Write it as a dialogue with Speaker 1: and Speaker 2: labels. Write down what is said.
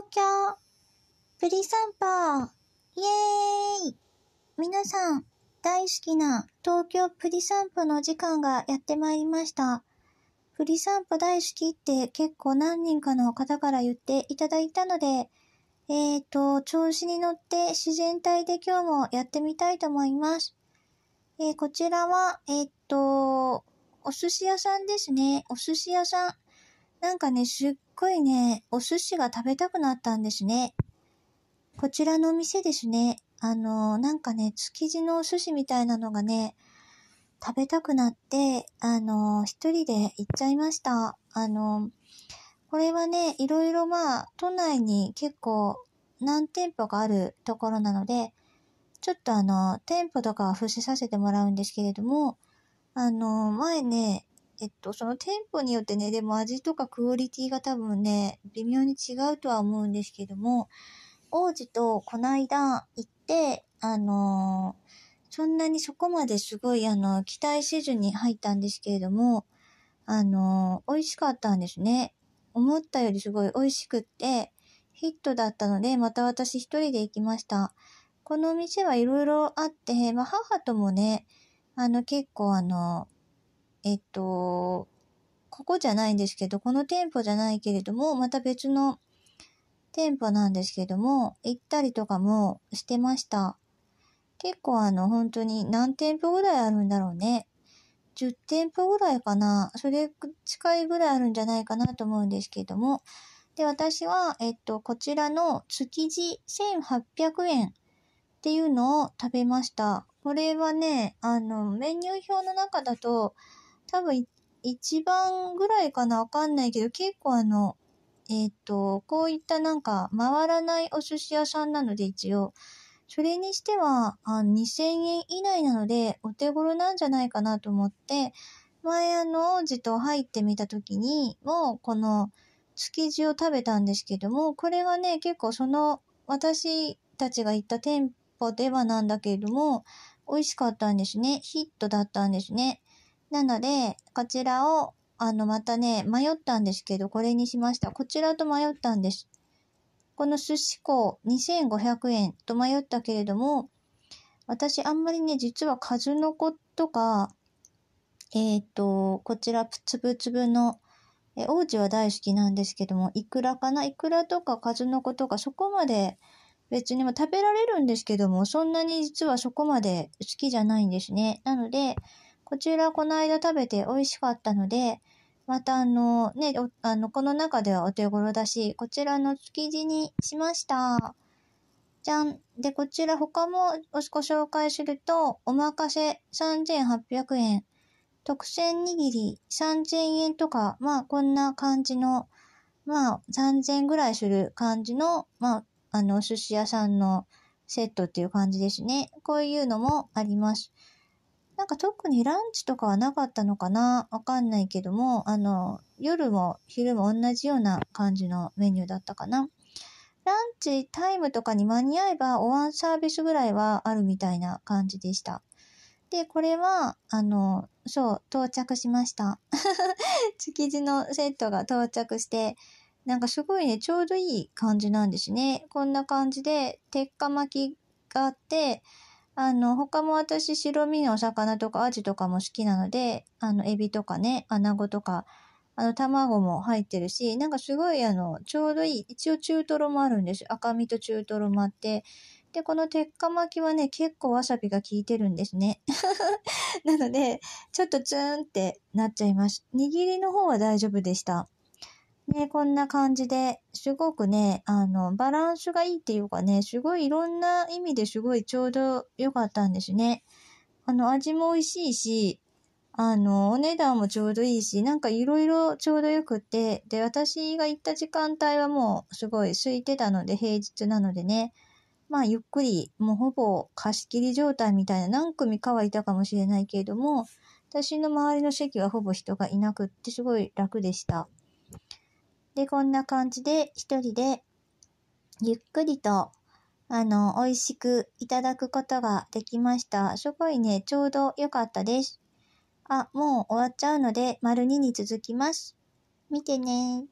Speaker 1: 東京プリ散歩イエーイ皆さん大好きな東京プリ散歩の時間がやってまいりました。プリ散歩大好きって結構何人かの方から言っていただいたので、えっ、ー、と、調子に乗って自然体で今日もやってみたいと思います。えー、こちらは、えっ、と、お寿司屋さんですね。お寿司屋さん。なんかね、すっごいね、お寿司が食べたくなったんですね。こちらのお店ですね。あの、なんかね、築地のお寿司みたいなのがね、食べたくなって、あの、一人で行っちゃいました。あの、これはね、いろいろまあ、都内に結構何店舗かあるところなので、ちょっとあの、店舗とかは伏せさせてもらうんですけれども、あの、前ね、えっと、その店舗によってね、でも味とかクオリティが多分ね、微妙に違うとは思うんですけども、王子とこないだ行って、あのー、そんなにそこまですごい、あの、期待せずに入ったんですけれども、あのー、美味しかったんですね。思ったよりすごい美味しくって、ヒットだったので、また私一人で行きました。このお店はいろいろあって、まあ母ともね、あの結構あの、えっと、ここじゃないんですけど、この店舗じゃないけれども、また別の店舗なんですけども、行ったりとかもしてました。結構あの、本当に何店舗ぐらいあるんだろうね。10店舗ぐらいかな。それ近いぐらいあるんじゃないかなと思うんですけども。で、私は、えっと、こちらの築地1800円っていうのを食べました。これはね、あの、メニュー表の中だと、多分一番ぐらいかなわかんないけど、結構あの、えっ、と、こういったなんか回らないお寿司屋さんなので一応、それにしてはあ2000円以内なのでお手頃なんじゃないかなと思って、前あの王子と入ってみた時にもうこの築地を食べたんですけども、これはね、結構その私たちが行った店舗ではなんだけれども、美味しかったんですね。ヒットだったんですね。なので、こちらを、あの、またね、迷ったんですけど、これにしました。こちらと迷ったんです。この寿司港2500円と迷ったけれども、私あんまりね、実は数の子とか、えっ、ー、と、こちらつぶつぶの、え、王子は大好きなんですけども、イクラかなイクラとか数の子とかそこまで別にも食べられるんですけども、そんなに実はそこまで好きじゃないんですね。なので、こちらこの間食べて美味しかったので、またあのね、あの、この中ではお手頃だし、こちらの築地にしました。じゃん。で、こちら他もご紹介すると、おまかせ3800円、特選握り3000円とか、まあこんな感じの、まあ3000ぐらいする感じの、まああのお寿司屋さんのセットっていう感じですね。こういうのもあります。なんか特にランチとかはなかったのかなわかんないけども、あの、夜も昼も同じような感じのメニューだったかな。ランチタイムとかに間に合えば、お椀サービスぐらいはあるみたいな感じでした。で、これは、あの、そう、到着しました。築地のセットが到着して、なんかすごいね、ちょうどいい感じなんですね。こんな感じで、鉄火巻きがあって、あの、他も私、白身のお魚とかアジとかも好きなので、あの、エビとかね、アナゴとか、あの、卵も入ってるし、なんかすごい、あの、ちょうどいい。一応中トロもあるんです赤身と中トロもあって。で、この鉄火巻きはね、結構わさびが効いてるんですね。なので、ちょっとツーンってなっちゃいます。握りの方は大丈夫でした。ね、こんな感じで、すごくね、あの、バランスがいいっていうかね、すごいいろんな意味ですごいちょうど良かったんですね。あの、味も美味しいし、あの、お値段もちょうどいいし、なんかいろいろちょうどよくって、で、私が行った時間帯はもうすごい空いてたので、平日なのでね、まあ、ゆっくり、もうほぼ貸し切り状態みたいな何組かはいたかもしれないけれども、私の周りの席はほぼ人がいなくってすごい楽でした。で、こんな感じで一人でゆっくりとあの、美味しくいただくことができました。すごいね、ちょうど良かったです。あ、もう終わっちゃうので、丸2に続きます。見てね